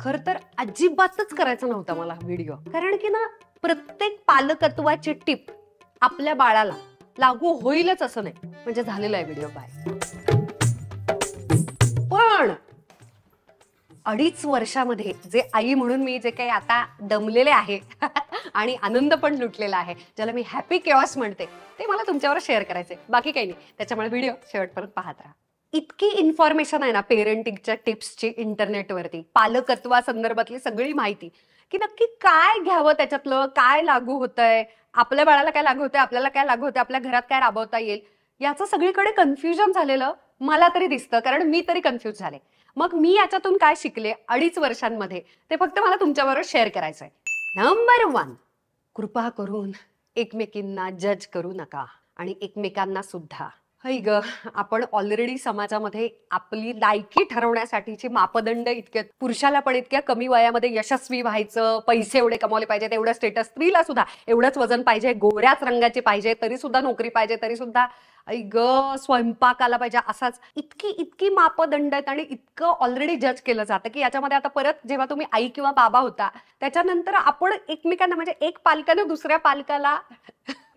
खर तर अजिबातच करायचा नव्हता मला व्हिडिओ कारण की ना प्रत्येक पालकत्वाची टिप आपल्या बाळाला लागू होईलच असं नाही म्हणजे झालेला आहे व्हिडिओ बाय पण अडीच वर्षामध्ये जे आई म्हणून मी जे काही आता दमलेले आहे आणि आनंद पण लुटलेला आहे ज्याला मी हॅपी केवास म्हणते ते मला तुमच्यावर शेअर करायचे बाकी काही नाही त्याच्यामुळे व्हिडिओ शेवटपर्यंत पाहत राहा इतकी इन्फॉर्मेशन आहे ना पेरेंटिंगच्या टिप्सची इंटरनेटवरती पालकत्वा संदर्भातली सगळी माहिती की नक्की काय घ्यावं त्याच्यातलं काय लागू होतंय आपल्या बाळाला काय लागू होतंय आपल्याला काय लागू होतं आपल्या घरात काय राबवता येईल याचं सगळीकडे कन्फ्युजन झालेलं मला तरी दिसतं कारण मी तरी कन्फ्युज झाले मग मी याच्यातून काय शिकले अडीच वर्षांमध्ये ते फक्त मला तुमच्याबरोबर शेअर करायचं आहे नंबर वन कृपा करून एकमेकींना जज करू नका आणि एकमेकांना सुद्धा हय ग आपण ऑलरेडी समाजामध्ये आपली लायकी ठरवण्यासाठीची मापदंड इतके पुरुषाला पण इतक्या कमी वयामध्ये यशस्वी व्हायचं पैसे एवढे कमावले पाहिजेत एवढं स्टेटस स्त्रीला सुद्धा एवढंच वजन पाहिजे गोऱ्याच रंगाचे पाहिजे तरी सुद्धा नोकरी पाहिजे तरी सुद्धा ग स्वयंपाकाला पाहिजे असाच इतकी इतकी मापदंड आहेत आणि इतकं ऑलरेडी जज केलं जातं की याच्यामध्ये आता परत जेव्हा तुम्ही आई किंवा बाबा होता त्याच्यानंतर आपण एकमेकांना म्हणजे एक पालकानं दुसऱ्या पालकाला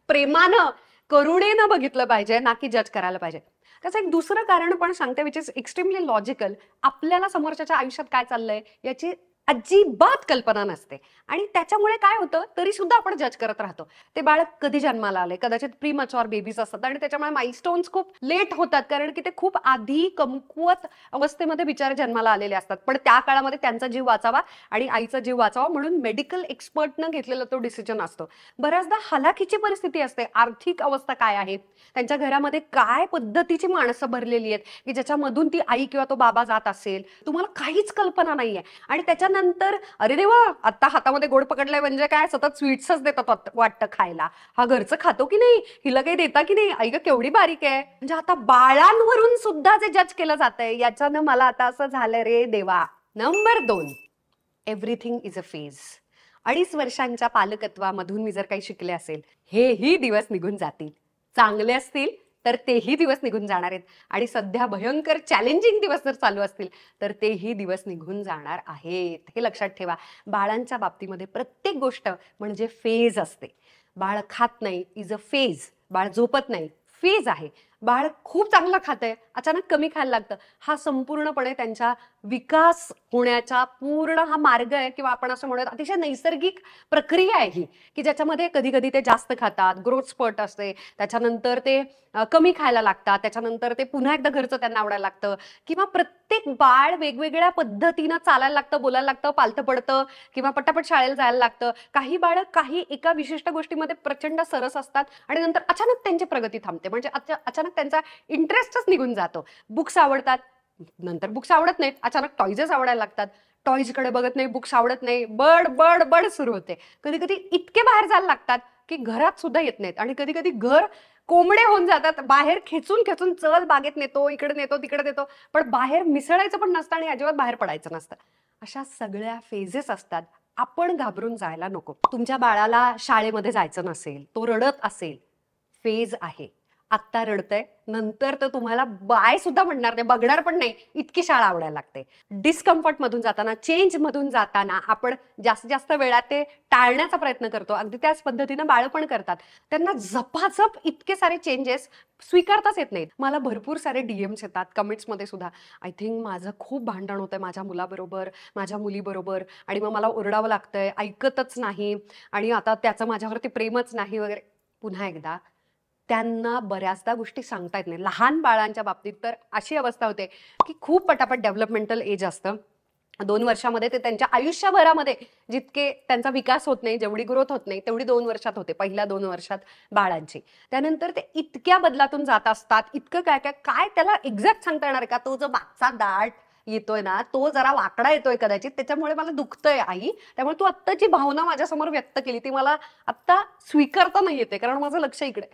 प्रेमानं करुणेनं बघितलं पाहिजे ना की जज करायला पाहिजे त्याचं एक दुसरं कारण पण सांगते विच इज एक्स्ट्रीमली लॉजिकल आपल्याला समोरच्या आयुष्यात काय चाललंय याची अजिबात कल्पना नसते आणि त्याच्यामुळे काय होतं तरी सुद्धा आपण जज करत राहतो ते बाळ कधी जन्माला आले कदाचित प्री बेबीज असतात आणि त्याच्यामुळे माइलस्टोन्स खूप लेट होतात कारण की ते खूप आधी कमकुवत अवस्थेमध्ये बिचारे जन्माला आलेले असतात पण त्या काळामध्ये त्यांचा जीव वाचावा आणि आईचा जीव वाचावा म्हणून मेडिकल एक्सपर्टनं घेतलेला तो डिसिजन असतो बऱ्याचदा हलाखीची परिस्थिती असते आर्थिक अवस्था काय आहे त्यांच्या घरामध्ये काय पद्धतीची माणसं भरलेली आहेत की ज्याच्यामधून ती आई किंवा तो बाबा जात असेल तुम्हाला काहीच कल्पना नाहीये आणि त्याच्यानंतर नंतर अरे देवा आता हातामध्ये गोड पकडलाय म्हणजे काय सतत स्वीट्सच देतात वाटतं खायला हा घरचं खातो की नाही हिला काही देता की नाही ऐक केवढी बारीक आहे म्हणजे आता बाळांवरून सुद्धा जे जज केलं जात आहे याच्यानं मला आता असं झालं रे देवा नंबर दोन एव्हरीथिंग इज अ फेज अडीच वर्षांच्या पालकत्वामधून मी जर काही शिकले असेल हेही दिवस निघून जातील चांगले असतील तर तेही दिवस निघून जाणार आहेत आणि सध्या भयंकर चॅलेंजिंग दिवस जर चालू असतील तर तेही दिवस निघून जाणार आहेत हे लक्षात ठेवा बाळांच्या बाबतीमध्ये प्रत्येक गोष्ट म्हणजे फेज असते बाळ खात नाही इज अ फेज बाळ झोपत नाही फेज आहे बाळ खूप चांगलं खातंय अचानक कमी खायला लागतं हा संपूर्णपणे त्यांच्या विकास होण्याचा पूर्ण हा मार्ग आहे किंवा आपण असं म्हणूया अतिशय नैसर्गिक प्रक्रिया आहे ही की ज्याच्यामध्ये कधी कधी ते जास्त खातात ग्रोथ स्पर्ट असते त्याच्यानंतर ते कमी खायला लागतात त्याच्यानंतर ते पुन्हा एकदा घरचं त्यांना आवडायला लागतं किंवा प्रत्येक बाळ वेगवेगळ्या पद्धतीनं चालायला लागतं बोलायला लागतं पालथं पडतं किंवा पटापट शाळेला जायला लागतं काही बाळ काही एका विशिष्ट गोष्टीमध्ये प्रचंड सरस असतात आणि नंतर अचानक त्यांची प्रगती थांबते म्हणजे अचानक त्यांचा इंटरेस्टच निघून जातो बुक्स आवडतात नंतर बुक्स आवडत नाहीत अचानक टॉयजेस आवडायला लागतात टॉयजकडे बघत नाही बुक्स आवडत नाही बड बड बड सुरू होते कधी कधी इतके बाहेर जायला लागतात की घरात सुद्धा येत नाहीत आणि कधी कधी घर कोंबडे होऊन जातात बाहेर खेचून खेचून चल बागेत नेतो इकडे नेतो तिकडे नेतो पण बाहेर मिसळायचं पण नसतं आणि अजिबात बाहेर पडायचं नसतं अशा सगळ्या फेजेस असतात आपण घाबरून जायला नको तुमच्या बाळाला शाळेमध्ये जायचं नसेल तो रडत असेल फेज आहे आत्ता रडतंय नंतर तर तुम्हाला बाय सुद्धा म्हणणार नाही बघणार पण नाही इतकी शाळा आवडायला लागते डिस्कम्फर्ट मधून जाताना चेंज मधून जाताना आपण जास्तीत जास्त वेळा ते टाळण्याचा प्रयत्न करतो अगदी त्याच पद्धतीनं बाळ पण करतात त्यांना झपाझप इतके सारे चेंजेस स्वीकारताच येत नाहीत मला भरपूर सारे डीएम्स येतात कमेंट्समध्ये सुद्धा आय थिंक माझं खूप भांडण होतंय माझ्या मुलाबरोबर माझ्या मुलीबरोबर आणि मग मला ओरडावं लागतंय ऐकतच नाही आणि आता त्याचं माझ्यावरती प्रेमच नाही वगैरे पुन्हा एकदा त्यांना बऱ्याचदा गोष्टी सांगता येत नाही लहान बाळांच्या बाबतीत तर अशी अवस्था होते की खूप पटापट डेव्हलपमेंटल एज असतं दोन वर्षामध्ये ते त्यांच्या आयुष्यभरामध्ये जितके त्यांचा विकास होत नाही जेवढी ग्रोथ होत नाही तेवढी दोन वर्षात होते पहिल्या दोन वर्षात बाळांची त्यानंतर ते इतक्या बदलातून जात असतात इतकं काय काय काय त्याला एक्झॅक्ट सांगता येणार का तो जो मागचा दाट येतोय ना तो जरा वाकडा येतोय कदाचित त्याच्यामुळे मला दुखतंय आई त्यामुळे तू आत्ताची भावना माझ्यासमोर व्यक्त केली ती मला आत्ता स्वीकारता नाही येते कारण माझं लक्ष इकडे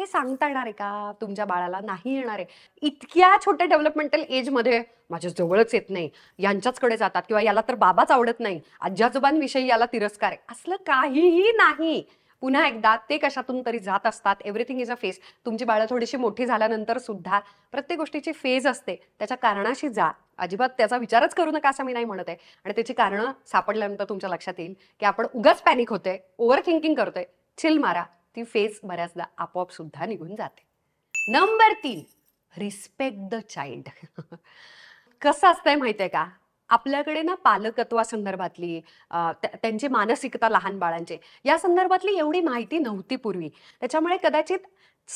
हे सांगता येणार आहे का तुमच्या बाळाला नाही येणार आहे इतक्या छोट्या डेव्हलपमेंटल एजमध्ये माझ्या जवळच येत नाही यांच्याचकडे जातात किंवा याला तर बाबाच आवडत नाही आजी आजोबांविषयी याला तिरस्कार आहे असलं काहीही नाही पुन्हा एकदा ते कशातून तरी जात असतात एव्हरीथिंग इज अ फेज तुमची बाळ थोडीशी मोठी झाल्यानंतर सुद्धा प्रत्येक गोष्टीची फेज असते त्याच्या कारणाशी जा अजिबात त्याचा विचारच करू नका असं मी नाही म्हणत आहे आणि त्याची कारणं सापडल्यानंतर तुमच्या लक्षात येईल की आपण उगाच पॅनिक होतोय ओव्हर थिंकिंग करतोय छिल मारा ती फेस बऱ्याचदा आपोआप सुद्धा निघून जाते नंबर तीन रिस्पेक्ट द चाइल्ड कसं असतंय माहितीये का आपल्याकडे ना पालकत्वासंदर्भातली त्यांची मानसिकता लहान बाळांचे या संदर्भातली एवढी माहिती नव्हती पूर्वी त्याच्यामुळे कदाचित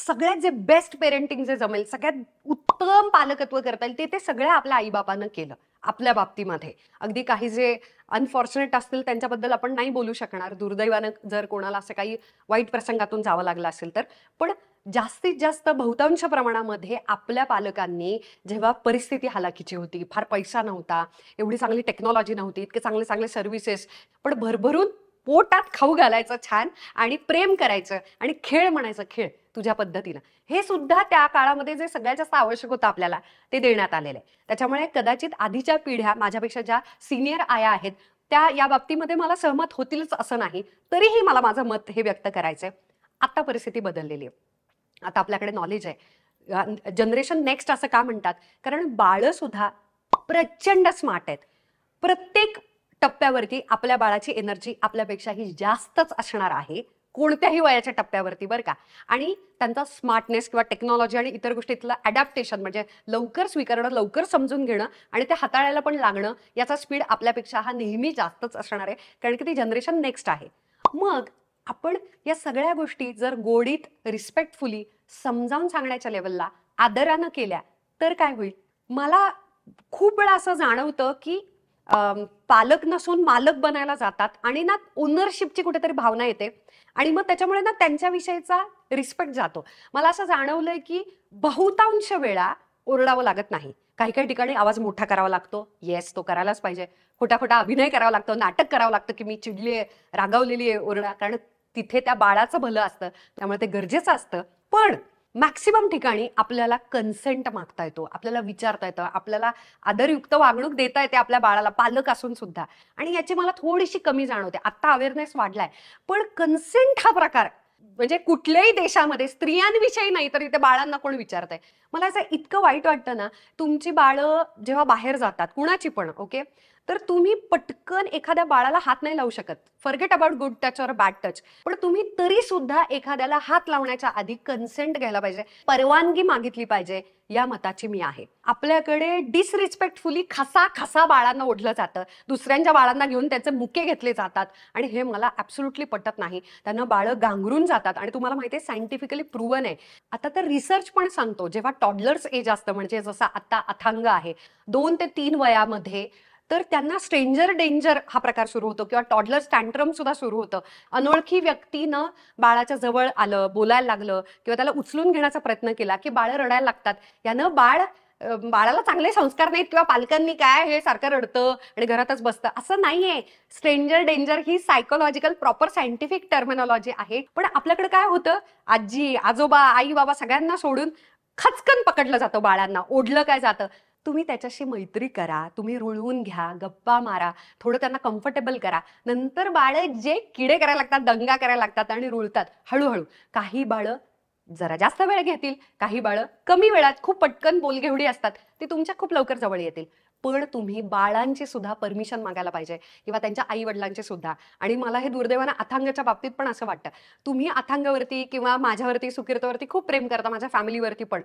सगळ्यात जे बेस्ट पेरेंटिंग जे जमेल सगळ्यात उत्तम पालकत्व करता येईल ते ते सगळ्या आपल्या आईबापानं केलं आपल्या बाबतीमध्ये अगदी काही जे अनफॉर्च्युनेट असतील त्यांच्याबद्दल आपण नाही बोलू शकणार दुर्दैवानं जर कोणाला असं काही वाईट प्रसंगातून जावं लागलं असेल तर पण जास्तीत जास्त बहुतांश प्रमाणामध्ये आपल्या पालकांनी जेव्हा परिस्थिती हालाकीची होती फार पैसा नव्हता एवढी चांगली टेक्नॉलॉजी नव्हती इतके चांगले चांगले सर्व्हिसेस पण भरभरून पोटात खाऊ घालायचं छान आणि प्रेम करायचं आणि खेळ म्हणायचं खेळ तुझ्या पद्धतीनं हे सुद्धा त्या काळामध्ये जे सगळ्यात जास्त आवश्यक होतं आपल्याला ते देण्यात आलेलं आहे त्याच्यामुळे कदाचित आधीच्या पिढ्या माझ्यापेक्षा ज्या सिनियर आया आहेत त्या या बाबतीमध्ये मला सहमत होतीलच असं नाही तरीही मला माझं मत हे व्यक्त करायचंय आता परिस्थिती बदललेली आहे आता आपल्याकडे नॉलेज आहे जनरेशन नेक्स्ट असं का म्हणतात कारण बाळ सुद्धा प्रचंड स्मार्ट आहेत प्रत्येक टप्प्यावरती आपल्या बाळाची एनर्जी आपल्यापेक्षा ही जास्तच असणार आहे कोणत्याही वयाच्या टप्प्यावरती बरं का आणि त्यांचा स्मार्टनेस किंवा टेक्नॉलॉजी आणि इतर गोष्टीतलं अडॅप्टेशन म्हणजे लवकर स्वीकारणं लवकर समजून घेणं आणि ते हाताळायला पण लागणं याचा स्पीड आपल्यापेक्षा हा नेहमी जास्तच असणार आहे कारण की ती जनरेशन नेक्स्ट आहे मग आपण या सगळ्या गोष्टी जर गोडीत रिस्पेक्टफुली समजावून सांगण्याच्या लेवलला आदरानं केल्या तर काय होईल मला खूप वेळा असं जाणवतं की पालक नसून मालक बनायला जातात आणि ना ओनरशिपची कुठेतरी भावना येते आणि मग त्याच्यामुळे ना त्यांच्याविषयीचा रिस्पेक्ट जातो मला असं जाणवलंय की बहुतांश वेळा ओरडावं लागत नाही काही काही ठिकाणी आवाज मोठा करावा लागतो येस तो करायलाच पाहिजे खोटा खोटा अभिनय करावा लागतो नाटक करावं लागतं की मी चिडली आहे रागावलेली आहे ओरडा कारण तिथे त्या बाळाचं भलं असतं त्यामुळे ते गरजेचं असतं पण मॅक्सिमम ठिकाणी आपल्याला कन्सेंट मागता येतो आपल्याला विचारता येतं आपल्याला आदरयुक्त वागणूक देता येते आपल्या बाळाला पालक असून सुद्धा आणि याची मला थोडीशी कमी जाणवते आत्ता अवेअरनेस वाढलाय पण कन्सेंट हा प्रकार म्हणजे कुठल्याही देशामध्ये स्त्रियांविषयी नाही तर इथे बाळांना कोण विचारत मला असं इतकं वाईट वाटतं ना तुमची बाळ जेव्हा बाहेर जातात कुणाची पण ओके तर तुम्ही पटकन एखाद्या बाळाला हात नाही लावू शकत फर्गेट अबाउट गुड टच और बॅड टच पण तुम्ही तरी सुद्धा एखाद्याला हात लावण्याच्या आधी कन्सेंट घ्यायला पाहिजे परवानगी मागितली पाहिजे या मताची मी आहे आपल्याकडे डिसरिस्पेक्टफुली खसा खसा बाळांना ओढलं जातं दुसऱ्यांच्या बाळांना घेऊन त्यांचे मुके घेतले जातात आणि हे मला ऍब्सोल्युटली पटत नाही त्यांना बाळ गांगरून जातात आणि तुम्हाला माहिती आहे सायंटिफिकली प्रूवन आहे आता तर रिसर्च पण सांगतो जेव्हा टॉडलर्स एज असतं म्हणजे जसं आता अथांग आहे दोन ते तीन वयामध्ये तर त्यांना स्ट्रेंजर डेंजर हा प्रकार सुरू होतो किंवा टॉडलर स्टँट्रम सुद्धा सुरू होतं अनोळखी व्यक्तीनं बाळाच्या जवळ आलं बोलायला लागलं किंवा त्याला उचलून घेण्याचा प्रयत्न केला की बाळ रडायला लागतात यानं बाळ बाळाला चांगले संस्कार नाहीत किंवा पालकांनी काय हे सारखं रडतं आणि घरातच बसतं असं नाहीये स्ट्रेंजर डेंजर ही सायकोलॉजिकल प्रॉपर सायंटिफिक टर्मिनॉलॉजी आहे पण आपल्याकडे काय होतं आजी आजोबा आई बाबा सगळ्यांना सोडून खचकन पकडलं जातं बाळांना ओढलं काय जातं तुम्ही त्याच्याशी मैत्री करा तुम्ही रुळवून घ्या गप्पा मारा थोडं त्यांना कम्फर्टेबल करा नंतर बाळ जे किडे करायला लागतात दंगा करायला लागतात आणि रुळतात हळूहळू काही बाळं जरा जास्त वेळ घेतील काही बाळं कमी वेळात खूप पटकन बोलघेवडी असतात ते तुमच्या खूप लवकर जवळ येतील पण तुम्ही बाळांची सुद्धा परमिशन मागायला पाहिजे किंवा त्यांच्या आई वडिलांची सुद्धा आणि मला हे दुर्दैवानं अथांगाच्या बाबतीत पण असं वाटतं तुम्ही अथांगावरती किंवा माझ्यावरती सुकिर्तवरती खूप प्रेम करता माझ्या फॅमिलीवरती पण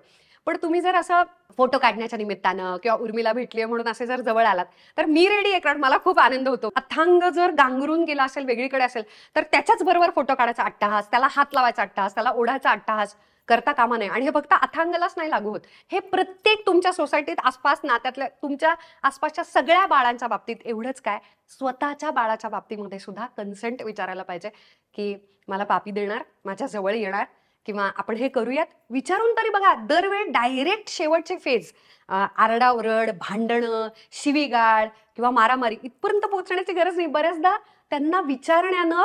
पण तुम्ही जर असं फोटो काढण्याच्या निमित्तानं किंवा उर्मिला भेटली म्हणून असे जर जवळ आलात तर मी रेडी आहे कारण मला खूप आनंद होतो अथांग जर गांगरून गेला असेल वेगळीकडे असेल तर त्याच्याच बरोबर फोटो काढायचा अट्टाहास त्याला हात लावायचा अट्टाहास त्याला ओढायचा अट्टाहास करता कामा नये आणि हे फक्त अथांगलाच नाही लागू होत हे प्रत्येक तुमच्या सोसायटीत आसपास नात्यातल्या तुमच्या आसपासच्या सगळ्या बाळांच्या बाबतीत एवढंच काय स्वतःच्या बाळाच्या बाबतीमध्ये सुद्धा कन्सेंट विचारायला पाहिजे की मला पापी देणार माझ्या जवळ येणार किंवा आपण हे करूयात विचारून तरी बघा दरवेळ डायरेक्ट शेवटचे फेज आरडाओरड भांडणं शिवीगाळ किंवा मारामारी इथपर्यंत पोहोचण्याची गरज नाही बऱ्याचदा त्यांना विचारण्यानं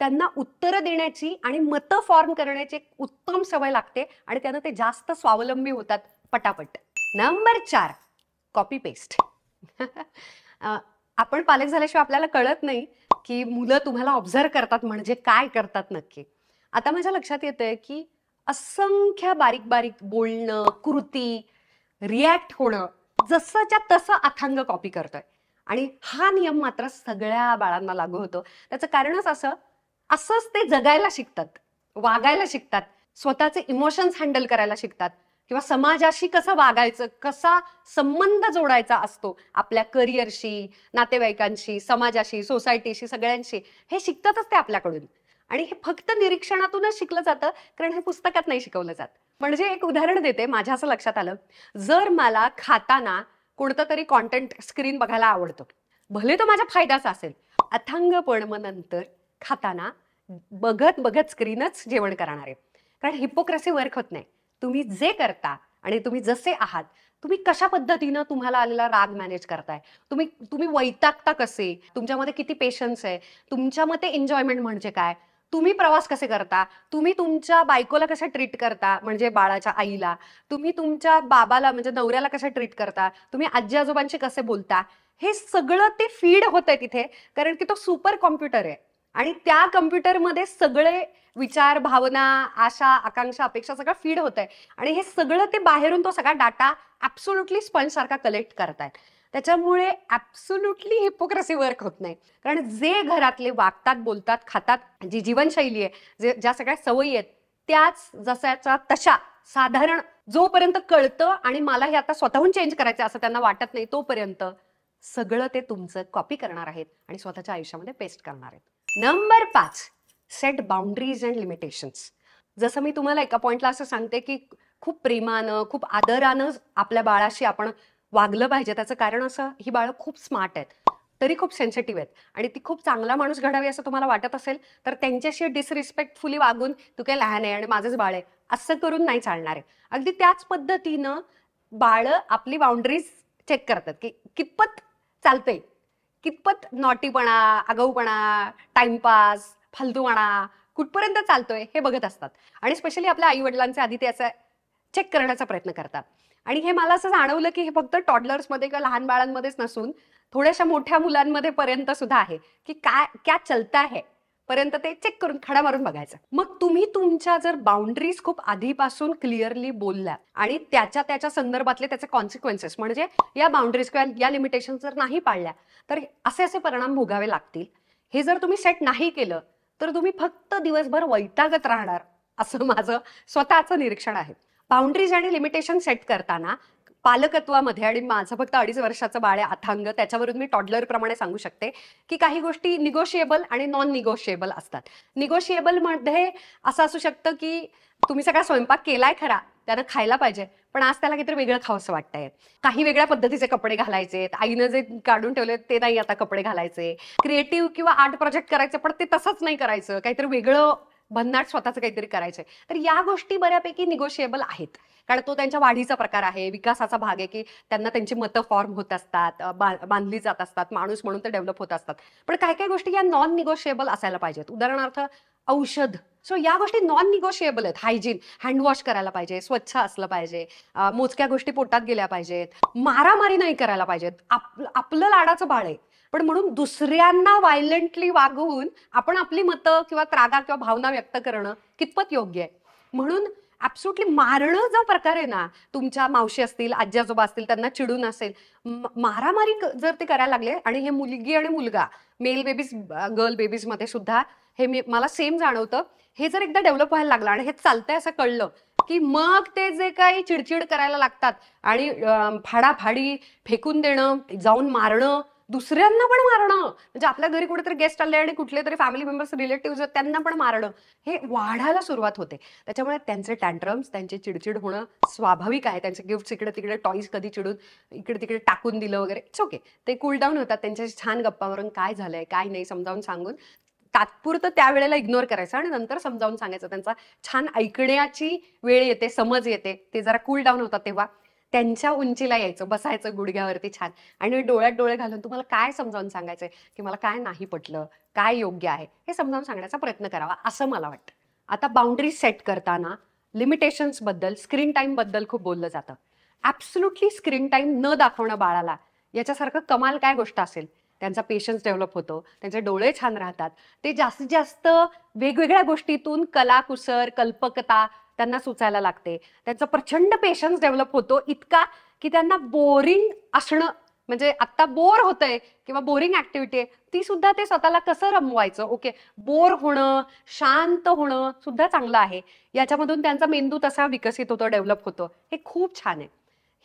त्यांना उत्तरं देण्याची आणि मतं फॉर्म करण्याची एक उत्तम सवय लागते आणि त्यानं ते जास्त स्वावलंबी होतात पटापट नंबर चार कॉपी पेस्ट आपण पालक झाल्याशिवाय आपल्याला कळत नाही की मुलं तुम्हाला ऑब्झर्व करतात म्हणजे काय करतात नक्की आता माझ्या लक्षात आहे की असंख्य बारीक बारीक बोलणं कृती रिॲक्ट होणं जसंच्या तसं अथांग कॉपी करतोय आणि हा नियम मात्र सगळ्या बाळांना लागू होतो त्याचं कारणच असं असंच ते जगायला शिकतात वागायला शिकतात स्वतःचे इमोशन्स हँडल करायला शिकतात किंवा समाजाशी कसं वागायचं कसा संबंध जोडायचा असतो आपल्या करिअरशी नातेवाईकांशी समाजाशी सोसायटीशी सगळ्यांशी हे शिकतातच ते आपल्याकडून आणि हे फक्त निरीक्षणातूनच शिकलं जातं कारण हे पुस्तकात नाही शिकवलं जात म्हणजे एक उदाहरण देते माझ्या असं लक्षात आलं जर मला खाताना कोणतं तरी कॉन्टेंट स्क्रीन बघायला आवडतं भले तो माझ्या फायद्याचा असेल अथांगपण मग नंतर खाताना बघत बघत स्क्रीनच जेवण करणार आहे कारण हिपोक्रेसी वर्क होत नाही तुम्ही जे करता आणि तुम्ही जसे आहात तुम्ही कशा पद्धतीनं तुम्हाला आलेला राग मॅनेज करताय तुम्ही तुम्ही वैतागता कसे तुमच्यामध्ये किती पेशन्स आहे तुमच्यामध्ये एन्जॉयमेंट म्हणजे काय तुम्ही प्रवास कसे करता तुम्ही तुमच्या बायकोला कशा ट्रीट करता म्हणजे बाळाच्या आईला तुम्ही तुमच्या बाबाला म्हणजे नवऱ्याला कशा ट्रीट करता तुम्ही आजी आजोबांशी कसे बोलता हे सगळं ते फीड आहे तिथे कारण की तो सुपर कॉम्प्युटर आहे आणि त्या कम्प्युटरमध्ये सगळे विचार भावना आशा आकांक्षा अपेक्षा सगळं फीड होत आहे आणि हे सगळं ते बाहेरून तो सगळा डाटा ऍब्सोल्युटली स्पंज सारखा कलेक्ट करतायत त्याच्यामुळे ऍब्सोल्युटली हिपोक्रेसी वर्क होत नाही कारण जे घरातले वागतात बोलतात खातात जी जीवनशैली आहे जे ज्या सगळ्या सवयी आहेत त्याच जसाच्या तशा साधारण जोपर्यंत कळतं आणि मला हे आता स्वतःहून चेंज करायचं असं त्यांना वाटत नाही तोपर्यंत सगळं ते तुमचं कॉपी करणार आहेत आणि स्वतःच्या आयुष्यामध्ये पेस्ट करणार आहेत नंबर पाच सेट बाउंड्रीज अँड लिमिटेशन्स जसं मी तुम्हाला एका पॉईंटला असं सांगते की खूप प्रेमानं खूप आदरानं आपल्या बाळाशी आपण वागलं पाहिजे त्याचं कारण असं ही बाळ खूप स्मार्ट आहेत तरी खूप सेन्सिटिव्ह आहेत आणि ती खूप चांगला माणूस घडावी असं तुम्हाला वाटत असेल तर त्यांच्याशी डिसरिस्पेक्टफुली वागून तू काही लहान आहे आणि माझंच बाळ आहे असं करून नाही चालणार आहे अगदी त्याच पद्धतीनं बाळ आपली बाउंड्रीज चेक करतात की कितपत चालतंय कितपत नॉटीपणा आगाऊपणा टाइमपास फालतूपणा कुठपर्यंत चालतोय हे बघत असतात आणि स्पेशली आपल्या आई वडिलांचे आधी ते असं चेक करण्याचा प्रयत्न करतात आणि हे मला असं जाणवलं की हे फक्त टॉडलर्समध्ये किंवा लहान बाळांमध्येच नसून थोड्याशा मोठ्या मुलांमध्ये पर्यंत सुद्धा आहे की काय क्या चलता है पर्यंत ते चेक करून खडा मारून बघायचं मग तुम्ही तुमच्या जर बाउंड्रीज खूप आधीपासून क्लिअरली बोलल्या आणि त्याच्या त्याच्या संदर्भातले त्याचे कॉन्सिक्वेन्सेस म्हणजे या बाउंड्रीज किंवा या लिमिटेशन जर नाही पाळल्या तर असे असे परिणाम भोगावे लागतील हे जर तुम्ही सेट नाही केलं तर तुम्ही फक्त दिवसभर वैतागत राहणार असं माझं स्वतःचं निरीक्षण आहे बाउंड्रीज आणि लिमिटेशन सेट करताना पालकत्वामध्ये आणि माझं फक्त अडीच वर्षाचं बाळ आहे अथांग त्याच्यावरून मी टॉडलर प्रमाणे सांगू शकते की काही गोष्टी निगोशिएबल आणि नॉन निगोशिएबल असतात निगोशिएबलमध्ये मध्ये असं असू शकतं की तुम्ही सगळा स्वयंपाक केलाय खरा त्यानं खायला पाहिजे पण आज त्याला काहीतरी वेगळं खावंसं वाटतंय काही वेगळ्या पद्धतीचे कपडे घालायचे आईनं जे काढून ठेवले ते नाही आता कपडे घालायचे क्रिएटिव्ह किंवा आर्ट प्रोजेक्ट करायचे पण ते तसंच नाही करायचं काहीतरी वेगळं भन्नाट स्वतःचं काहीतरी करायचंय तर या गोष्टी बऱ्यापैकी निगोशिएबल आहेत कारण तो त्यांच्या वाढीचा प्रकार आहे विकासाचा भाग आहे की त्यांना त्यांची मतं फॉर्म होत असतात बांधली जात असतात माणूस म्हणून ते डेव्हलप होत असतात पण काही काही गोष्टी या नॉन निगोशिएबल असायला पाहिजेत उदाहरणार्थ औषध सो या गोष्टी नॉन निगोशिएबल आहेत हायजीन हँडवॉश करायला पाहिजे स्वच्छ असलं पाहिजे मोजक्या गोष्टी पोटात गेल्या पाहिजेत मारामारी नाही करायला पाहिजेत आपलं आपलं लाडाचं बाळ आहे पण म्हणून दुसऱ्यांना व्हायलंटली वागवून आपण आपली मतं किंवा त्रागा किंवा भावना व्यक्त करणं कितपत योग्य आहे म्हणून ऍब्सुटली मारणं जो प्रकार आहे ना तुमच्या मावशी असतील आजी आजोबा असतील त्यांना चिडून असेल मारामारी जर ते करायला लागले आणि हे मुलगी आणि मुलगा मेल बेबीज गर्ल बेबीज मध्ये सुद्धा हे मला सेम जाणवतं हे जर एकदा डेव्हलप व्हायला लागलं आणि हे चालतंय असं कळलं की मग ते जे काही चिडचिड करायला लागतात आणि फाडाफाडी फेकून देणं जाऊन मारणं दुसऱ्यांना पण मारणं म्हणजे आपल्या घरी कुठेतरी गेस्ट आले आणि कुठले तरी फॅमिली मेंबर्स रिलेटिव्ह त्यांना पण मारणं हे वाढायला सुरुवात होते त्याच्यामुळे त्यांचे टँट्रम्स त्यांचे चिडचिड होणं स्वाभाविक आहे त्यांचे गिफ्ट इकडे तिकडे टॉईज कधी चिडून इकडे तिकडे टाकून दिलं वगैरे इट्स ओके ते डाऊन होतात त्यांच्याशी छान गप्पावरून काय झालंय काय नाही समजावून सांगून तात्पुरतं त्यावेळेला इग्नोर करायचं आणि नंतर समजावून सांगायचं त्यांचा छान ऐकण्याची वेळ येते समज येते ते जरा कूल डाऊन होतात तेव्हा त्यांच्या उंचीला यायचं बसायचं गुडघ्यावरती छान आणि डोळ्यात डोळे घालून तुम्हाला काय समजावून सांगायचंय की मला काय नाही पटलं काय योग्य आहे हे समजावून सांगण्याचा प्रयत्न करावा असं मला वाटतं आता बाउंड्री सेट करताना लिमिटेशन्सबद्दल स्क्रीन टाईमबद्दल खूप बोललं जातं ॲब्सोल्युटली स्क्रीन टाईम न दाखवणं बाळाला याच्यासारखं कमाल काय गोष्ट असेल त्यांचा पेशन्स डेव्हलप होतो त्यांचे डोळे छान राहतात ते जास्तीत जास्त वेगवेगळ्या गोष्टीतून कलाकुसर कल्पकता त्यांना सुचायला लागते त्यांचा प्रचंड पेशन्स डेव्हलप होतो इतका की त्यांना बोरिंग असणं म्हणजे आत्ता बोर होतंय किंवा बोरिंग ऍक्टिव्हिटी आहे ती सुद्धा ते स्वतःला कसं रमवायचं ओके बोर होणं शांत होणं सुद्धा चांगलं आहे याच्यामधून त्यांचा मेंदू तसा विकसित होतो डेव्हलप होतो हे खूप छान आहे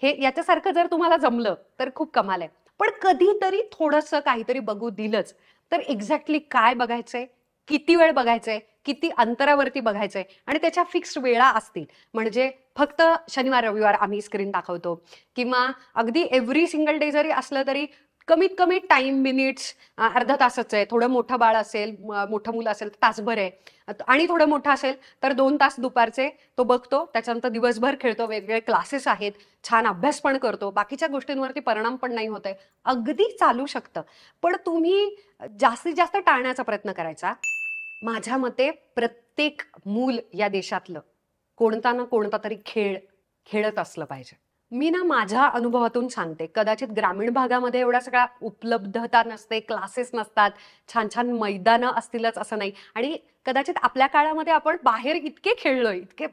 हे याच्यासारखं जर तुम्हाला जमलं तर खूप कमाल आहे पण कधीतरी थोडंसं काहीतरी बघू दिलंच तर एक्झॅक्टली काय बघायचंय किती वेळ बघायचंय किती अंतरावरती बघायचंय आणि त्याच्या फिक्स्ड वेळा असतील म्हणजे फक्त शनिवार रविवार आम्ही स्क्रीन दाखवतो किंवा अगदी एव्हरी सिंगल डे जरी असलं तरी कमीत कमी टाइम मिनिट्स अर्धा तासच आहे थोडं मोठं बाळ असेल मोठं मुलं असेल तर तासभर आहे आणि थोडं मोठं असेल तर दोन तास दुपारचे तो बघतो त्याच्यानंतर दिवसभर खेळतो वेगवेगळे क्लासेस आहेत छान अभ्यास पण करतो बाकीच्या गोष्टींवरती परिणाम पण नाही होत आहे अगदी चालू शकतं पण तुम्ही जास्तीत जास्त टाळण्याचा प्रयत्न करायचा माझ्या मते प्रत्येक मूल या देशातलं कोणता ना कोणता तरी खेळ खेळत असलं पाहिजे मी ना माझ्या अनुभवातून सांगते कदाचित ग्रामीण भागामध्ये एवढ्या सगळ्या उपलब्धता नसते क्लासेस नसतात छान छान मैदानं असतीलच असं नाही आणि कदाचित आपल्या काळामध्ये आपण बाहेर इतके खेळलोय इतके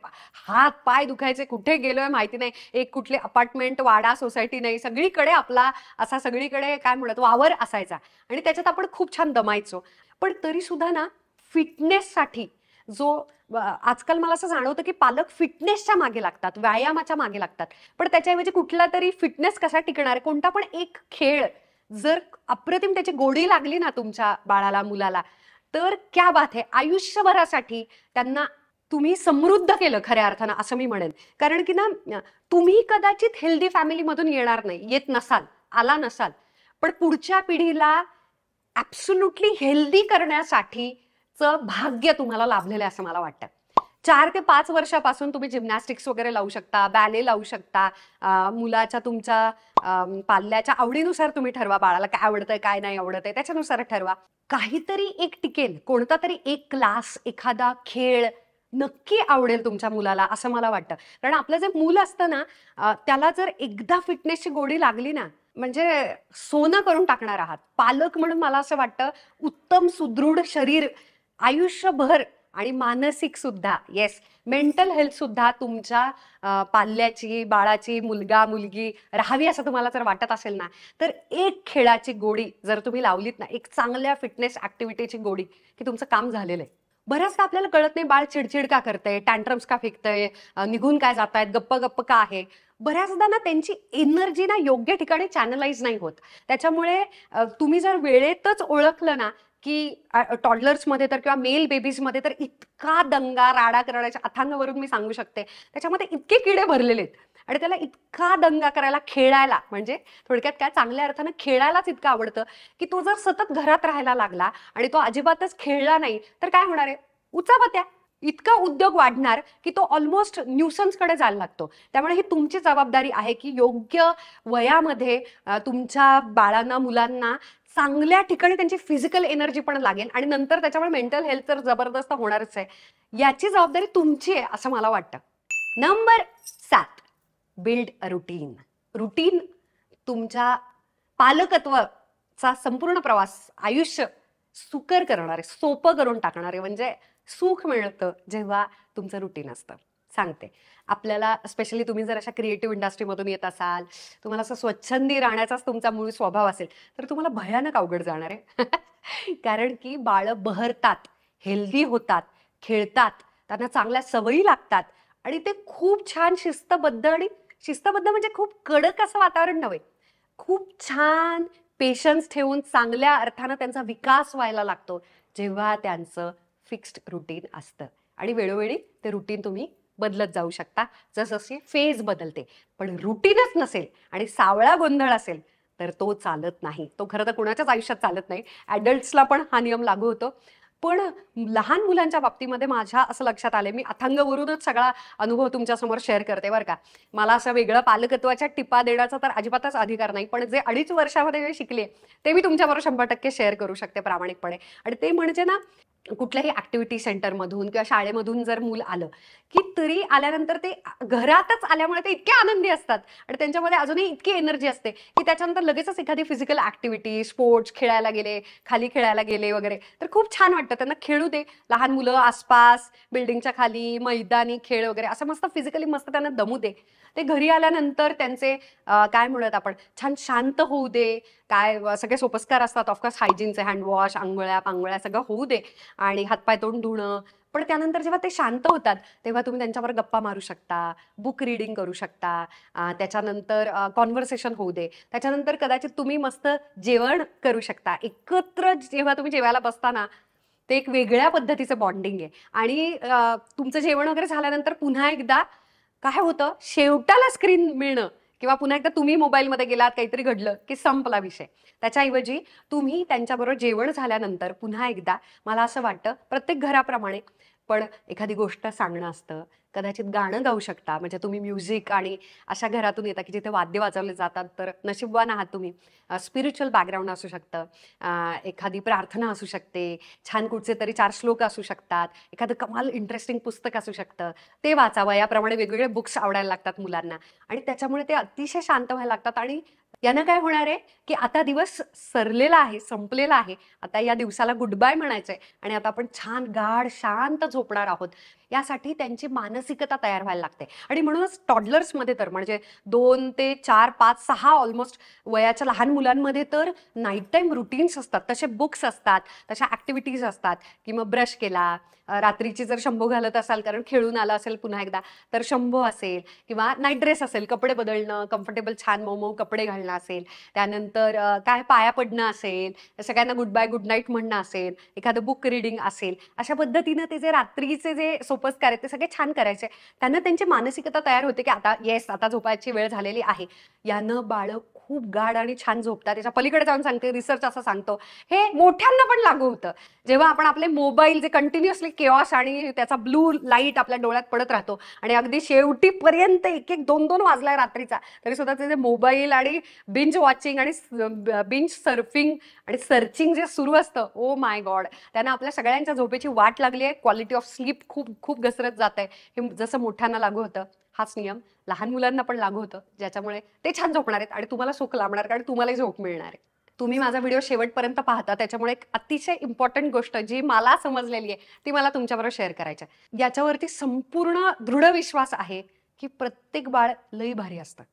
हात पाय दुखायचे कुठे गेलोय माहिती नाही एक कुठले अपार्टमेंट वाडा सोसायटी नाही सगळीकडे आपला असा सगळीकडे काय म्हणत वावर असायचा आणि त्याच्यात आपण खूप छान दमायचो पण तरी सुद्धा ना फिटनेससाठी जो आजकाल मला असं जाणवतं की पालक फिटनेसच्या मागे लागतात व्यायामाच्या मागे लागतात पण त्याच्याऐवजी कुठला तरी फिटनेस कसा टिकणार आहे कोणता पण एक खेळ जर अप्रतिम त्याची गोडी लागली ना तुमच्या बाळाला मुलाला तर क्या बात आहे आयुष्यभरासाठी त्यांना तुम्ही समृद्ध केलं खऱ्या अर्थानं असं मी म्हणेन कारण की ना तुम्ही कदाचित हेल्दी फॅमिलीमधून येणार नाही येत नसाल आला नसाल पण पुढच्या पिढीला ॲब्सुल्युटली हेल्दी करण्यासाठी भाग्य तुम्हाला लाभलेलं आहे असं मला वाटतं चार ते पाच वर्षापासून तुम्ही जिमनॅस्टिक्स वगैरे लावू शकता बॅले लावू शकता मुलाच्या तुमच्या पाल्याच्या आवडीनुसार तुम्ही ठरवा बाळाला काय आवडतंय काय नाही आवडत आहे त्याच्यानुसार ठरवा काहीतरी एक टिकेल कोणता तरी एक क्लास एखादा खेळ नक्की आवडेल तुमच्या मुलाला असं मला वाटतं कारण आपलं जे मूल असतं ना त्याला जर एकदा फिटनेसची गोडी लागली ना म्हणजे सोनं करून टाकणार आहात पालक म्हणून मला असं वाटतं उत्तम सुदृढ शरीर आयुष्यभर आणि मानसिक सुद्धा येस मेंटल हेल्थ सुद्धा तुमच्या पाल्याची बाळाची मुलगा मुलगी राहावी असं तुम्हाला जर वाटत असेल ना तर एक खेळाची गोडी जर तुम्ही लावलीत ना एक चांगल्या फिटनेस ऍक्टिव्हिटीची गोडी की तुमचं काम झालेलं आहे बऱ्याचदा आपल्याला कळत नाही बाळ चिडचिड का करतंय टँट्रम्स का फेकतंय निघून काय जात आहेत गप्प गप्प का आहे बऱ्याचदा ना त्यांची एनर्जी ना योग्य ठिकाणी चॅनलाइज नाही होत त्याच्यामुळे तुम्ही जर वेळेतच ओळखलं ना की टॉडलर्समध्ये तर किंवा मेल बेबीज मध्ये तर इतका दंगा राडा करण्याच्या अथांगावरून मी सांगू शकते त्याच्यामध्ये इतके किडे भरलेले आहेत आणि त्याला इतका दंगा करायला खेळायला म्हणजे थोडक्यात काय चांगल्या अर्थानं खेळायलाच इतकं आवडतं की तो जर सतत घरात राहायला लागला आणि तो अजिबातच खेळला नाही तर काय होणार आहे उचापत्या इतका उद्योग वाढणार की तो ऑलमोस्ट न्यूसन्सकडे जायला लागतो त्यामुळे ही तुमची जबाबदारी आहे की योग्य वयामध्ये तुमच्या बाळांना मुलांना चांगल्या ठिकाणी त्यांची फिजिकल एनर्जी पण लागेल आणि नंतर त्याच्यामुळे मेंटल हेल्थ तर जबरदस्त होणारच आहे याची जबाबदारी तुमची आहे असं मला वाटतं नंबर सात बिल्ड अ रुटीन रुटीन तुमच्या पालकत्वाचा संपूर्ण प्रवास आयुष्य सुकर करणारे सोपं करून टाकणारे म्हणजे सुख मिळतं जेव्हा तुमचं रुटीन असतं सांगते आपल्याला स्पेशली तुम्ही जर अशा क्रिएटिव्ह इंडस्ट्रीमधून येत असाल तुम्हाला असं स्वच्छंदी राहण्याचाच तुमचा मूळ स्वभाव असेल तर तुम्हाला भयानक अवघड जाणार आहे कारण की बाळं बहरतात हेल्दी होतात खेळतात त्यांना चांगल्या सवयी लागतात आणि ते खूप छान शिस्तबद्ध आणि शिस्तबद्ध म्हणजे खूप कडक असं वातावरण नव्हे खूप छान पेशन्स ठेवून चांगल्या अर्थानं त्यांचा विकास व्हायला लागतो जेव्हा त्यांचं फिक्स्ड रुटीन असतं आणि वेळोवेळी ते रुटीन तुम्ही बदलत जाऊ शकता जसं फेज बदलते पण रुटीनच नसेल आणि सावळा गोंधळ असेल तर तो चालत नाही तो खरं तर कुणाच्याच आयुष्यात चालत नाही ॲडल्ट्सला पण हा नियम लागू होतो पण लहान मुलांच्या बाबतीमध्ये माझ्या असं लक्षात आले मी अथांगवरूनच सगळा अनुभव तुमच्यासमोर शेअर करते बरं का मला असं वेगळं पालकत्वाच्या टिपा देण्याचा तर अजिबातच अधिकार नाही पण जे अडीच वर्षामध्ये जे शिकले ते मी तुमच्याबरोबर शंभर टक्के शेअर करू शकते प्रामाणिकपणे आणि ते म्हणजे ना कुठल्याही ऍक्टिव्हिटी सेंटरमधून किंवा शाळेमधून जर मूल आलं की तरी आल्यानंतर ते घरातच आल्यामुळे ते इतके आनंदी असतात आणि त्यांच्यामध्ये अजूनही इतकी एनर्जी असते की त्याच्यानंतर लगेचच एखादी फिजिकल ऍक्टिव्हिटी स्पोर्ट्स खेळायला गेले खाली खेळायला गेले वगैरे तर खूप छान वाटतं त्यांना खेळू दे लहान मुलं आसपास बिल्डिंगच्या खाली मैदानी खेळ वगैरे असं मस्त फिजिकली मस्त त्यांना दमू दे ते घरी आल्यानंतर त्यांचे काय म्हणत आपण छान शांत होऊ दे काय सगळे सोपस्कार असतात ऑफकोर्स हायजीनचे हँडवॉश आंघोळ्या पांगोळ्या सगळं होऊ दे आणि हातपाय तोंड धुणं पण त्यानंतर जेव्हा ते शांत होतात तेव्हा तुम्ही त्यांच्यावर गप्पा मारू शकता बुक रिडिंग करू शकता त्याच्यानंतर कॉन्व्हर्सेशन होऊ दे त्याच्यानंतर कदाचित तुम्ही मस्त जेवण करू शकता एकत्र जेव्हा तुम्ही जेवायला बसताना ते एक वेगळ्या पद्धतीचं बॉन्डिंग आहे आणि तुमचं जेवण वगैरे झाल्यानंतर पुन्हा एकदा काय होतं शेवटाला स्क्रीन मिळणं किंवा पुन्हा एकदा तुम्ही मोबाईलमध्ये गेलात काहीतरी घडलं की संपला विषय त्याच्याऐवजी तुम्ही त्यांच्याबरोबर जेवण झाल्यानंतर पुन्हा एकदा मला असं वाटतं प्रत्येक घराप्रमाणे पण एखादी गोष्ट सांगणं असतं कदाचित गाणं गाऊ शकता म्हणजे तुम्ही म्युझिक आणि अशा घरातून येता की जिथे वाद्य वाजवले जातात तर नशिबवान आहात तुम्ही स्पिरिच्युअल बॅकग्राऊंड असू शकतं एखादी प्रार्थना असू शकते छान कुठचे तरी चार श्लोक असू शकतात एखादं कमाल इंटरेस्टिंग पुस्तक असू शकतं ते वाचावं याप्रमाणे वेगवेगळे बुक्स आवडायला लागतात मुलांना आणि त्याच्यामुळे ते अतिशय शांत व्हायला लागतात आणि यानं काय होणार आहे की आता दिवस सरलेला आहे संपलेला आहे आता या दिवसाला गुड बाय म्हणायचंय आणि आता आपण छान गाढ शांत झोपणार आहोत यासाठी त्यांची मानसिकता तयार व्हायला लागते आणि म्हणूनच टॉडलर्समध्ये तर म्हणजे दोन ते चार पाच सहा ऑलमोस्ट वयाच्या लहान मुलांमध्ये तर नाईट टाईम रुटीन्स असतात तसे बुक्स असतात तशा ऍक्टिव्हिटीज असतात की मग ब्रश केला रात्रीची जर शंभो घालत असाल कारण खेळून आला असेल पुन्हा एकदा तर शंभो असेल किंवा नाईट ड्रेस असेल कपडे बदलणं कम्फर्टेबल छान मऊ मऊ कपडे घालणं असेल त्यानंतर काय पाया पडणं असेल सगळ्यांना गुड बाय गुड नाईट म्हणणं असेल एखादं बुक रिडिंग असेल अशा पद्धतीनं ते जे रात्रीचे जे सोप आहेत सगळे छान करायचे त्यांना त्यांची मानसिकता तयार होते की आता येस आता झोपायची वेळ झालेली आहे यानं बाळ खूप गाढ आणि छान झोपतात त्याच्या पलीकडे जाऊन सांगते रिसर्च असं सांगतो हे मोठ्यांना पण लागू होतं जेव्हा आपण आपले मोबाईल जे कंटिन्युअसली केऑस आणि त्याचा ब्लू लाईट आपल्या डोळ्यात पडत राहतो आणि अगदी शेवटीपर्यंत एक एक दोन दोन वाजला रात्रीचा तरी सुद्धा त्याचे मोबाईल आणि बिंज वॉचिंग आणि बिंज सर्फिंग आणि सर्चिंग जे सुरू असतं ओ माय गॉड त्यांना आपल्या सगळ्यांच्या झोपेची वाट लागली आहे क्वालिटी ऑफ स्लीप खूप खूप खूप घसरत जात आहे हे जसं मोठ्यांना लागू होतं हाच नियम लहान मुलांना पण लागू होतं ज्याच्यामुळे ते छान झोपणार आहेत आणि तुम्हाला सुख लाभणार कारण तुम्हालाही झोप मिळणार आहे तुम्ही माझा व्हिडिओ शेवटपर्यंत पाहता त्याच्यामुळे एक अतिशय इम्पॉर्टंट गोष्ट जी मला समजलेली आहे ती मला तुमच्याबरोबर शेअर करायची याच्यावरती संपूर्ण दृढ विश्वास आहे की प्रत्येक बाळ लई भारी असतं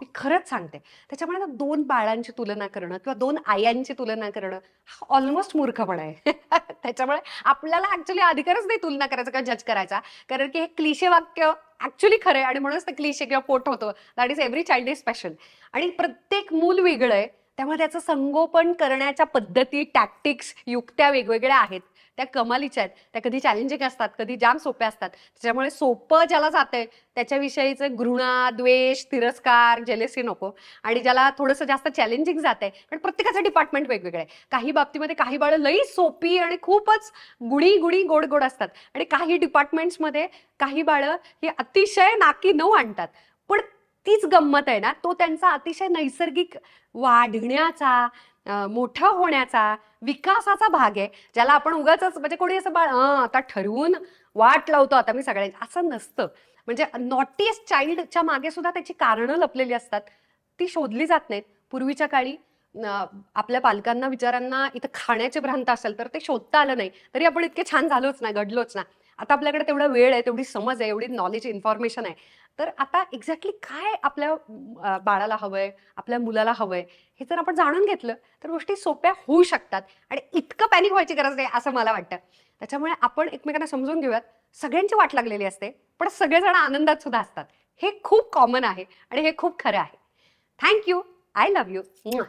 मी खरंच सांगते त्याच्यामुळे ना दोन बाळांची तुलना करणं किंवा दोन आयांची तुलना करणं हा ऑलमोस्ट मूर्खपणा आहे त्याच्यामुळे आपल्याला ऍक्च्युली अधिकारच नाही तुलना करायचा किंवा जज करायचा कारण की हे क्लिशे वाक्य ऍक्च्युली खरं आहे आणि म्हणूनच ते क्लिशे किंवा पोट होतं that is every child is special आणि प्रत्येक मूल वेगळं आहे त्यामुळे त्याचं संगोपन करण्याच्या पद्धती टॅक्टिक्स युक्त्या वेगवेगळ्या आहेत त्या कमालीच्या आहेत त्या कधी चॅलेंजिंग असतात कधी जाम सोप्या असतात त्याच्यामुळे सोपं ज्याला आहे त्याच्याविषयीच घृणा द्वेष तिरस्कार जेलेसी नको आणि ज्याला थोडंसं जास्त चॅलेंजिंग जात आहे कारण प्रत्येकाचं डिपार्टमेंट वेगवेगळे काही बाबतीमध्ये काही बाळ लई सोपी आणि खूपच गुणी गुणी गोड गोड असतात आणि काही डिपार्टमेंट्समध्ये काही बाळ ही अतिशय नाकी नऊ आणतात पण तीच गंमत आहे ना तो त्यांचा अतिशय नैसर्गिक वाढण्याचा मोठा होण्याचा विकासाचा भाग आहे ज्याला आपण उगाच म्हणजे कोणी असं बाळ आता ठरवून वाट लावतो आता मी सगळ्यांना असं नसतं म्हणजे नॉटीस्ट चाइल्डच्या मागे सुद्धा त्याची कारणं लपलेली असतात ती शोधली जात नाहीत पूर्वीच्या काळी आपल्या पालकांना विचारांना इथं खाण्याचे भ्रांत असेल तर ते शोधता आलं नाही तरी आपण इतके छान झालोच ना घडलोच ना आता आपल्याकडे तेवढा वेळ आहे तेवढी समज आहे एवढी नॉलेज इन्फॉर्मेशन आहे तर आता एक्झॅक्टली काय आपल्या बाळाला हवंय आपल्या मुलाला हवंय हे जर आपण जाणून घेतलं तर गोष्टी सोप्या होऊ शकतात आणि इतकं पॅनिक व्हायची गरज नाही असं मला वाटतं त्याच्यामुळे आपण एकमेकांना समजून घेऊयात सगळ्यांची वाट लागलेली असते पण सगळेजण आनंदात सुद्धा असतात हे खूप कॉमन आहे आणि हे खूप खरं आहे थँक्यू आय लव्ह यू